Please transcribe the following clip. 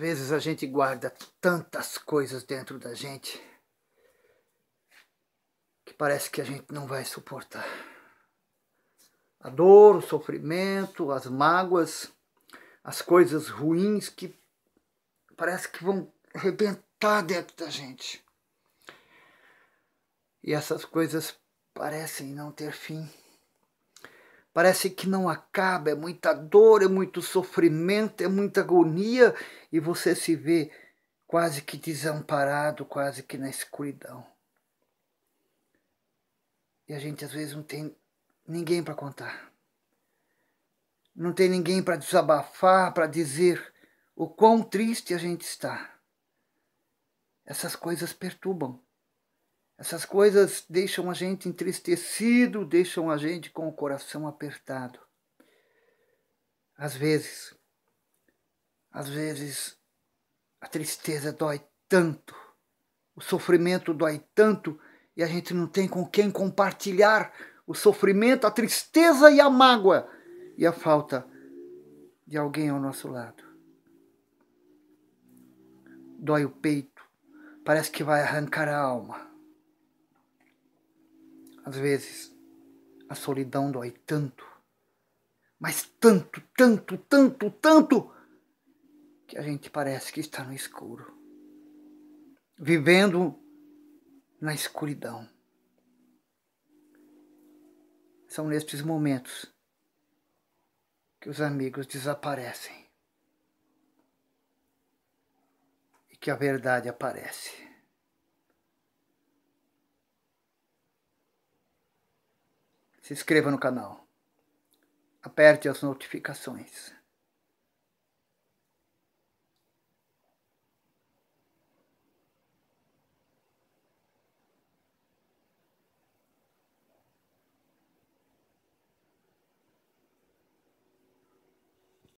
vezes a gente guarda tantas coisas dentro da gente que parece que a gente não vai suportar. A dor, o sofrimento, as mágoas, as coisas ruins que parece que vão arrebentar dentro da gente. E essas coisas parecem não ter fim parece que não acaba, é muita dor, é muito sofrimento, é muita agonia e você se vê quase que desamparado, quase que na escuridão. E a gente às vezes não tem ninguém para contar. Não tem ninguém para desabafar, para dizer o quão triste a gente está. Essas coisas perturbam. Essas coisas deixam a gente entristecido, deixam a gente com o coração apertado. Às vezes, às vezes a tristeza dói tanto, o sofrimento dói tanto e a gente não tem com quem compartilhar o sofrimento, a tristeza e a mágoa e a falta de alguém ao nosso lado. Dói o peito, parece que vai arrancar a alma. Às vezes, a solidão dói tanto, mas tanto, tanto, tanto, tanto, que a gente parece que está no escuro, vivendo na escuridão. São nestes momentos que os amigos desaparecem e que a verdade aparece. se inscreva no canal, aperte as notificações.